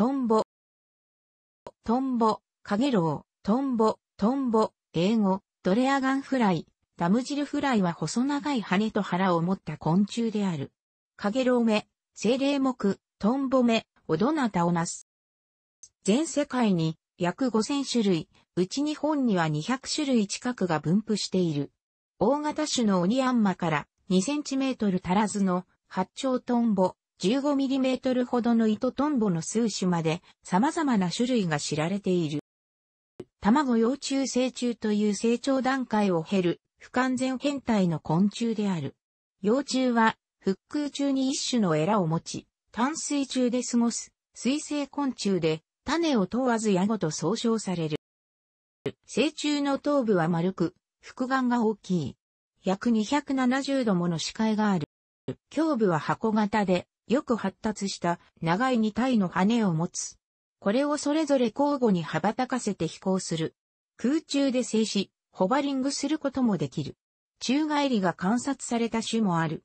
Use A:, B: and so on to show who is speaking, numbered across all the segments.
A: トンボ。トンボ、カゲロウ、トンボ、トンボ、英語、ドレアガンフライ、ダムジルフライは細長い羽と腹を持った昆虫である。カゲロウ目、精霊目、トンボ目、オドナタをなす。全世界に約5000種類、うち日本には200種類近くが分布している。大型種のオニヤンマから2センチメートル足らずの八丁トンボ、15mm ほどの糸トンボの数種まで様々な種類が知られている。卵幼虫成虫という成長段階を経る不完全変態の昆虫である。幼虫は腹空中に一種のエラを持ち、淡水中で過ごす水生昆虫で種を問わずヤゴと総称される。成虫の頭部は丸く、腹眼が大きい。約270度もの視界がある。胸部は箱型で、よく発達した長い2体の羽を持つ。これをそれぞれ交互に羽ばたかせて飛行する。空中で静止、ホバリングすることもできる。宙返りが観察された種もある。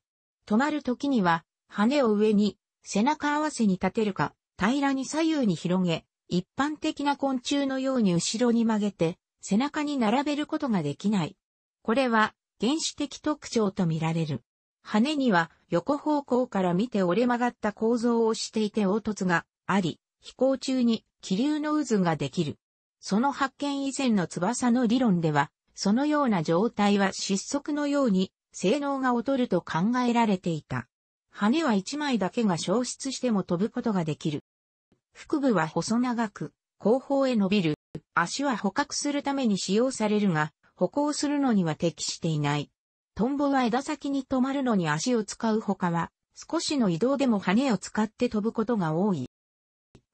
A: 止まる時には、羽を上に、背中合わせに立てるか、平らに左右に広げ、一般的な昆虫のように後ろに曲げて、背中に並べることができない。これは、原始的特徴とみられる。羽には横方向から見て折れ曲がった構造をしていて凹凸があり、飛行中に気流の渦ができる。その発見以前の翼の理論では、そのような状態は失速のように性能が劣ると考えられていた。羽は1枚だけが消失しても飛ぶことができる。腹部は細長く、後方へ伸びる。足は捕獲するために使用されるが、歩行するのには適していない。トンボは枝先に止まるのに足を使う他は、少しの移動でも羽を使って飛ぶことが多い。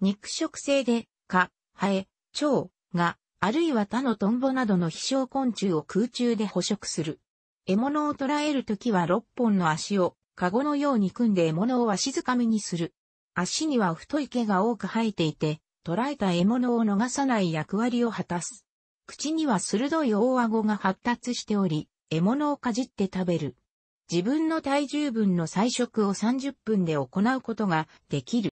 A: 肉食性で、蚊、ハエ、蝶、が、あるいは他のトンボなどの飛翔昆虫を空中で捕食する。獲物を捕らえるときは6本の足を、カゴのように組んで獲物を足づかみにする。足には太い毛が多く生えていて、捕らえた獲物を逃さない役割を果たす。口には鋭い大顎が発達しており、獲物をかじって食べる。自分の体重分の採食を30分で行うことができる。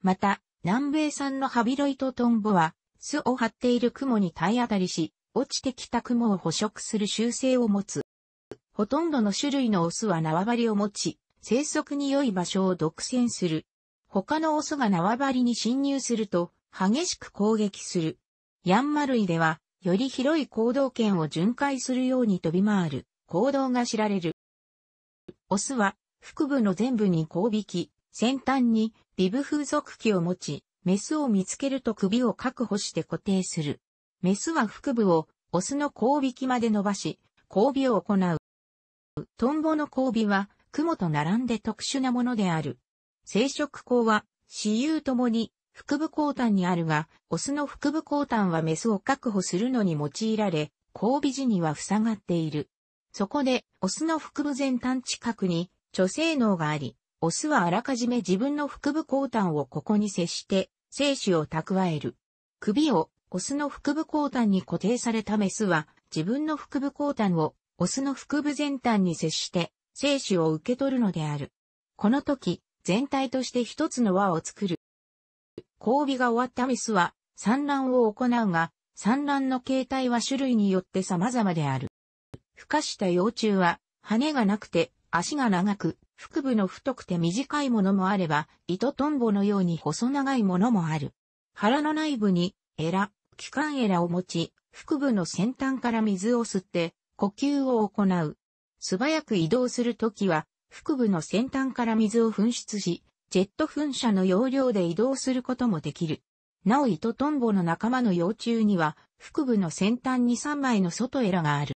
A: また、南米産のハビロイトトンボは、巣を張っている雲に体当たりし、落ちてきた雲を捕食する習性を持つ。ほとんどの種類のオスは縄張りを持ち、生息に良い場所を独占する。他のオスが縄張りに侵入すると、激しく攻撃する。ヤンマ類では、より広い行動圏を巡回するように飛び回る、行動が知られる。オスは、腹部の全部に交尾器、先端にビブ風俗器を持ち、メスを見つけると首を確保して固定する。メスは腹部をオスの交尾器まで伸ばし、交尾を行う。トンボの交尾は、雲と並んで特殊なものである。生殖口は、雌雄ともに腹部交端にあるが、オスの腹部交端はメスを確保するのに用いられ、交尾時には塞がっている。そこで、オスの腹部前端近くに、貯性能があり、オスはあらかじめ自分の腹部交端をここに接して、精子を蓄える。首を、オスの腹部交端に固定されたメスは、自分の腹部交端を、オスの腹部前端に接して、精子を受け取るのである。この時、全体として一つの輪を作る。交尾が終わったメスは産卵を行うが、産卵の形態は種類によって様々である。孵化した幼虫は、羽がなくて、足が長く、腹部の太くて短いものもあれば、糸トンボのように細長いものもある。腹の内部に、エラ、気管エラを持ち、腹部の先端から水を吸って、呼吸を行う。素早く移動するときは、腹部の先端から水を噴出し、ジェット噴射の要領で移動することもできる。なお糸トンボの仲間の幼虫には、腹部の先端に3枚の外エラがある。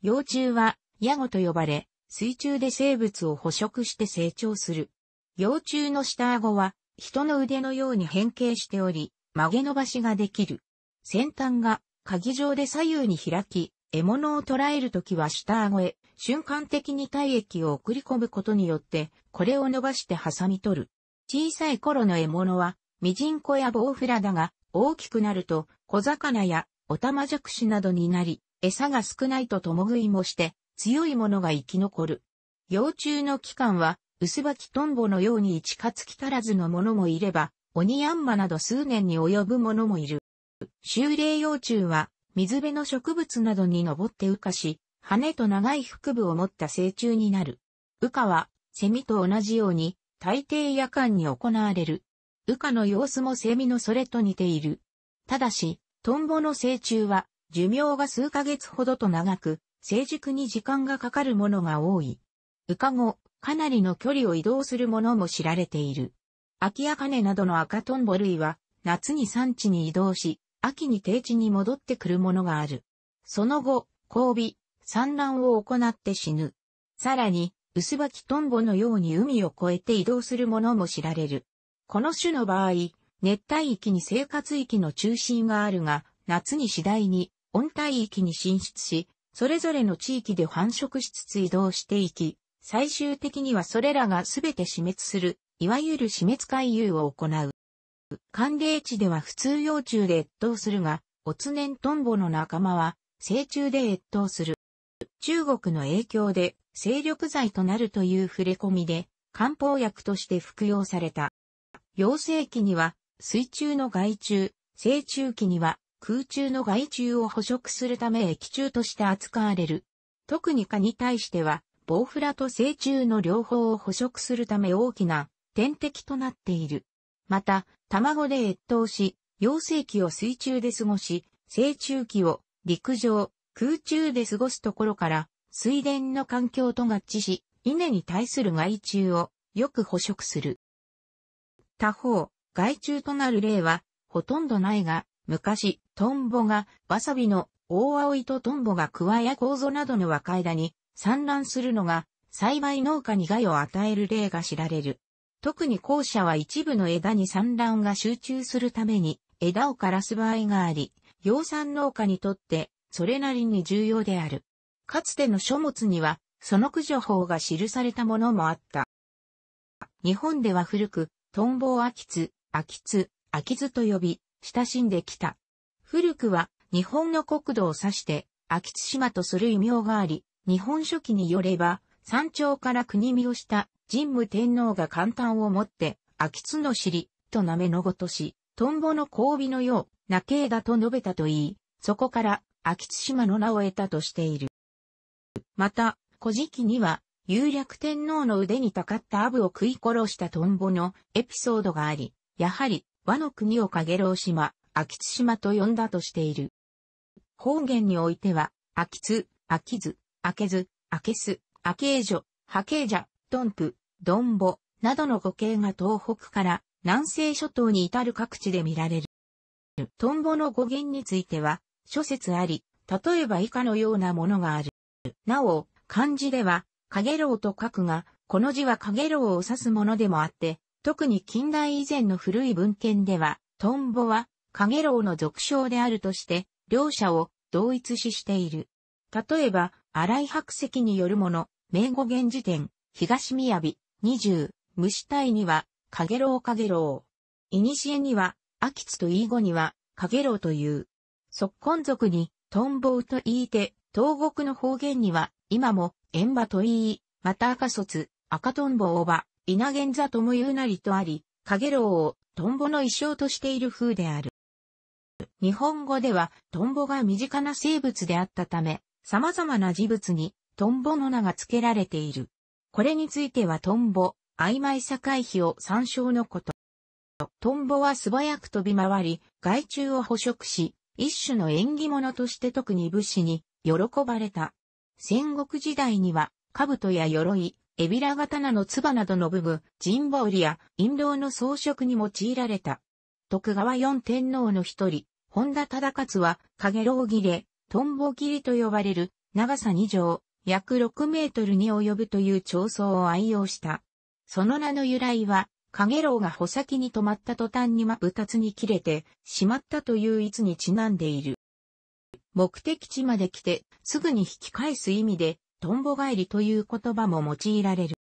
A: 幼虫は、ヤゴと呼ばれ、水中で生物を捕食して成長する。幼虫の下顎は、人の腕のように変形しており、曲げ伸ばしができる。先端が、鍵状で左右に開き、獲物を捕らえるときは下顎へ、瞬間的に体液を送り込むことによって、これを伸ばして挟み取る。小さい頃の獲物は、ミジンコやボウフラだが、大きくなると、小魚やオタマジャクシなどになり、餌が少ないと共食いもして、強いものが生き残る。幼虫の期間は、薄ばきトンボのように一か月足らずのものもいれば、オニヤンマなど数年に及ぶものもいる。修霊幼虫は、水辺の植物などに登って浮かし、羽と長い腹部を持った成虫になる。羽化は、セミと同じように、大抵夜間に行われる。羽化の様子もセミのそれと似ている。ただし、トンボの成虫は、寿命が数ヶ月ほどと長く、成熟に時間がかかるものが多い。羽化後、かなりの距離を移動するものも知られている。秋アカネなどの赤トンボ類は、夏に産地に移動し、秋に低地に戻ってくるものがある。その後、交尾、産卵を行って死ぬ。さらに、薄ばきトンボのように海を越えて移動するものも知られる。この種の場合、熱帯域に生活域の中心があるが、夏に次第に温帯域に進出し、それぞれの地域で繁殖しつつ移動していき、最終的にはそれらがすべて死滅する、いわゆる死滅回遊を行う。寒冷地では普通幼虫で越冬するが、オツネントンボの仲間は、成虫で越冬する。中国の影響で勢力剤となるという触れ込みで、漢方薬として服用された。陽性期には水中の害虫、成虫期には空中の害虫を捕食するため液中として扱われる。特に蚊に対しては、ボウフラと成虫の両方を捕食するため大きな天敵となっている。また、卵で越冬し、幼生期を水中で過ごし、成虫期を陸上、空中で過ごすところから、水田の環境と合致し、稲に対する害虫をよく捕食する。他方、害虫となる例はほとんどないが、昔、トンボが、わさびの大葵とトンボがクワやコウゾなどの若枝に産卵するのが、栽培農家に害を与える例が知られる。特に校舎は一部の枝に産卵が集中するために枝を枯らす場合があり、養蚕農家にとってそれなりに重要である。かつての書物には、その駆除法が記されたものもあった。日本では古く、トンボを秋津、秋津、秋津と呼び、親しんできた。古くは、日本の国土を指して、秋津島とする異名があり、日本書紀によれば、山頂から国見をした神武天皇が簡単をもって、秋津の尻、と舐めのごとし、トンボの交尾のよう、なけだと述べたといい、そこから秋津島の名を得たとしている。また、古事記には、有略天皇の腕にたかったアブを食い殺したトンボのエピソードがあり、やはり和の国をかげろう島、秋津島と呼んだとしている。方言においては、秋津、秋津、明けず、明けす、明け女、波形者、トンプ、ドンボ、などの語形が東北から南西諸島に至る各地で見られる。トンボの語源については、諸説あり、例えば以下のようなものがある。なお、漢字では、かげろうと書くが、この字はかげろうを指すものでもあって、特に近代以前の古い文献では、トンボは、かげろうの俗称であるとして、両者を同一視している。例えば、荒井白石によるもの、名語源辞典、東宮城、二十、虫体には、かげろうかげろう。いにしえには、秋津と飯後には、かげろうという。即根族に、トンボウと言いて、東国の方言には、今も、縁場と言い、また赤卒、赤トンボオバ、稲玄座とも言うなりとあり、カゲロウを、トンボの衣装としている風である。日本語では、トンボが身近な生物であったため、様々な事物に、トンボの名が付けられている。これについてはトンボ、曖昧境比を参照のこと。トンボは素早く飛び回り、害虫を捕食し、一種の縁起物として特に武士に喜ばれた。戦国時代には、兜や鎧、エビラ刀の唾などの部分、人羽織や陰謀の装飾に用いられた。徳川四天皇の一人、本田忠勝は、影牢切れ、トンボ切りと呼ばれる、長さ二畳、約六メートルに及ぶという長僧を愛用した。その名の由来は、カゲロウが穂先に止まった途端にま、ぶ二つに切れてしまったという逸にちなんでいる。目的地まで来てすぐに引き返す意味でトンボ帰りという言葉も用いられる。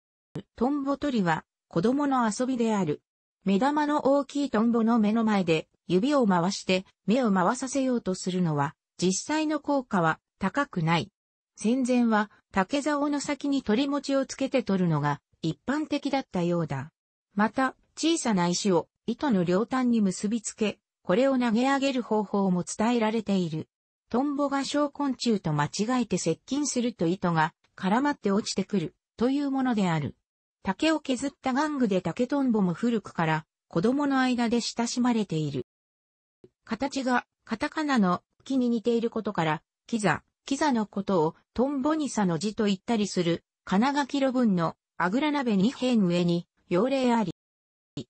A: トンボ取りは子供の遊びである。目玉の大きいトンボの目の前で指を回して目を回させようとするのは実際の効果は高くない。戦前は竹竿の先に取り持ちをつけて取るのが一般的だったようだ。また、小さな石を糸の両端に結びつけ、これを投げ上げる方法も伝えられている。トンボが小昆虫と間違えて接近すると糸が絡まって落ちてくるというものである。竹を削った玩具で竹トンボも古くから子供の間で親しまれている。形がカタカナの木に似ていることから、キザ、キザのことをトンボニサの字と言ったりする、金垣路分のあぐら鍋二辺上に用例あり。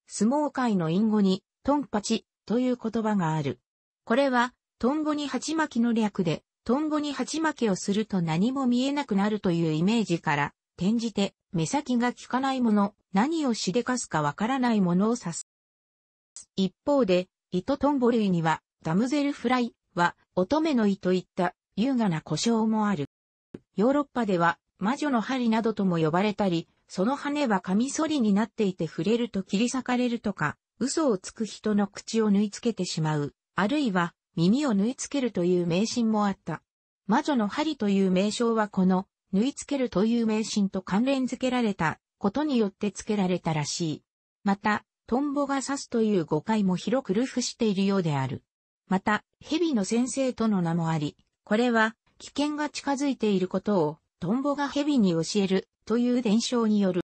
A: 相撲界の隠語に、トンパチという言葉がある。これは、トンゴに鉢巻きの略で、トンゴに鉢巻きをすると何も見えなくなるというイメージから、転じて、目先が効かないもの、何をしでかすかわからないものを指す。一方で、糸トンボ類には、ダムゼルフライは、乙女の糸といった優雅な故障もある。ヨーロッパでは、魔女の針などとも呼ばれたり、その羽はカミソリになっていて触れると切り裂かれるとか、嘘をつく人の口を縫い付けてしまう、あるいは耳を縫い付けるという迷信もあった。魔女の針という名称はこの、縫い付けるという迷信と関連付けられたことによって付けられたらしい。また、トンボが刺すという誤解も広くルフしているようである。また、蛇の先生との名もあり、これは危険が近づいていることをトンボが蛇に教えるという伝承による。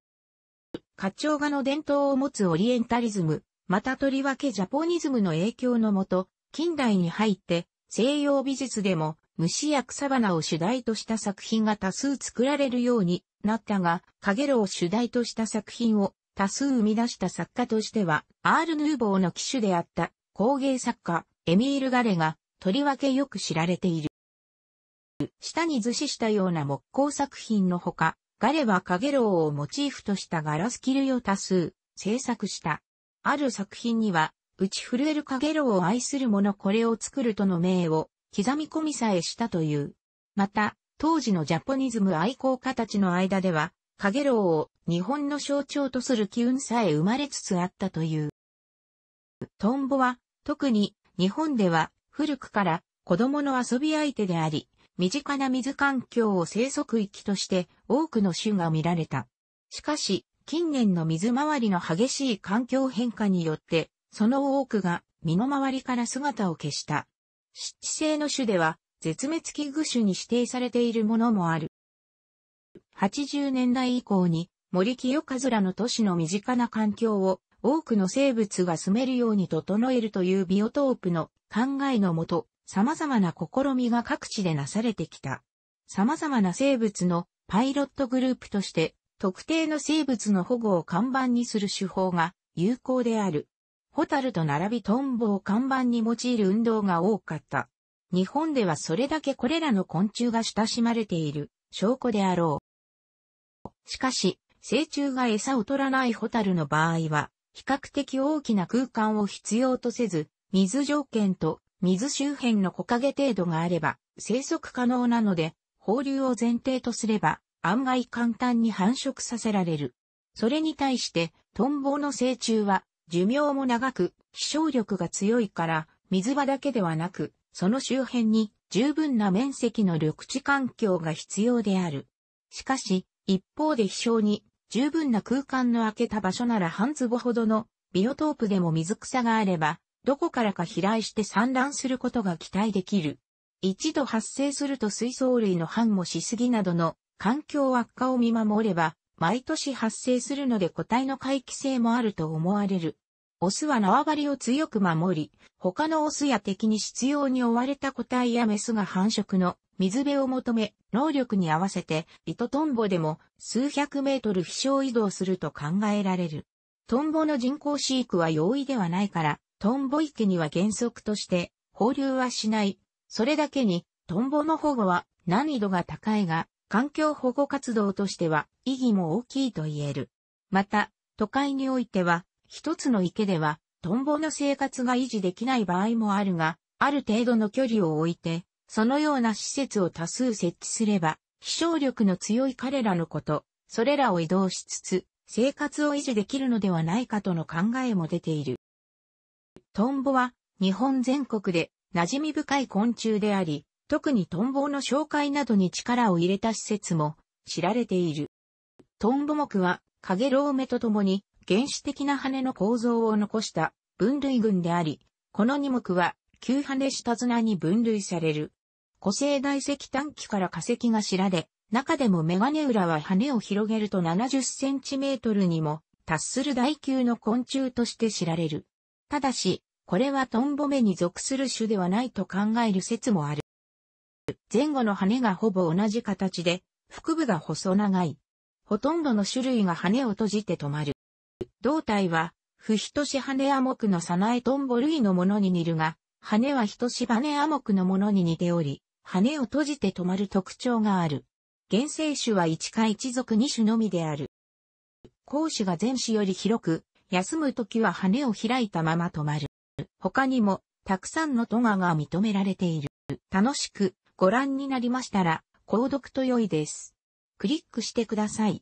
A: 花鳥画の伝統を持つオリエンタリズム、またとりわけジャポニズムの影響のもと、近代に入って西洋美術でも虫や草花を主題とした作品が多数作られるようになったが、カゲロを主題とした作品を多数生み出した作家としては、アール・ヌーボーの機種であった工芸作家、エミール・ガレがとりわけよく知られている。下に図示したような木工作品のほか、ガレはカゲロウをモチーフとしたガラス切りを多数制作した。ある作品には、打ち震えるカゲロウを愛する者これを作るとの名を刻み込みさえしたという。また、当時のジャポニズム愛好家たちの間では、カゲロウを日本の象徴とする機運さえ生まれつつあったという。トンボは、特に日本では古くから子供の遊び相手であり、身近な水環境を生息域として多くの種が見られた。しかし、近年の水回りの激しい環境変化によって、その多くが身の回りから姿を消した。湿地性の種では、絶滅危惧種に指定されているものもある。80年代以降に森清和らの都市の身近な環境を多くの生物が住めるように整えるというビオトープの考えのもと、様々な試みが各地でなされてきた。様々な生物のパイロットグループとして特定の生物の保護を看板にする手法が有効である。ホタルと並びトンボを看板に用いる運動が多かった。日本ではそれだけこれらの昆虫が親しまれている証拠であろう。しかし、成虫が餌を取らないホタルの場合は、比較的大きな空間を必要とせず、水条件と水周辺の木陰程度があれば生息可能なので、放流を前提とすれば案外簡単に繁殖させられる。それに対してトンボの成虫は寿命も長く気象力が強いから水場だけではなく、その周辺に十分な面積の緑地環境が必要である。しかし、一方で飛翔に十分な空間の空けた場所なら半坪ほどのビオトープでも水草があればどこからか飛来して産卵することが期待できる。一度発生すると水槽類の繁茂しすぎなどの環境悪化を見守れば、毎年発生するので個体の回帰性もあると思われる。オスは縄張りを強く守り、他のオスや敵に必要に追われた個体やメスが繁殖の水辺を求め、能力に合わせて、糸トンボでも数百メートル飛翔移動すると考えられる。トンボの人工飼育は容易ではないから、トンボ池には原則として放流はしない。それだけに、トンボの保護は難易度が高いが、環境保護活動としては意義も大きいと言える。また、都会においては、一つの池では、トンボの生活が維持できない場合もあるが、ある程度の距離を置いて、そのような施設を多数設置すれば、飛翔力の強い彼らのこと、それらを移動しつつ、生活を維持できるのではないかとの考えも出ている。トンボは日本全国で馴染み深い昆虫であり、特にトンボの紹介などに力を入れた施設も知られている。トンボ目は、影ゲ目とともに原始的な羽の構造を残した分類群であり、この2目は、旧羽下綱に分類される。古生代石炭期から化石が知られ、中でもメガネ裏は羽を広げると70センチメートルにも達する大級の昆虫として知られる。ただし、これはトンボ目に属する種ではないと考える説もある。前後の羽がほぼ同じ形で、腹部が細長い。ほとんどの種類が羽を閉じて止まる。胴体は、不等し羽アモクのサナエトンボ類のものに似るが、羽は等し羽アモクのものに似ており、羽を閉じて止まる特徴がある。原生種は一か一族二種のみである。講師が前肢より広く、休むときは羽を開いたまま止まる。他にも、たくさんのトガが認められている。楽しくご覧になりましたら、購読と良いです。クリックしてください。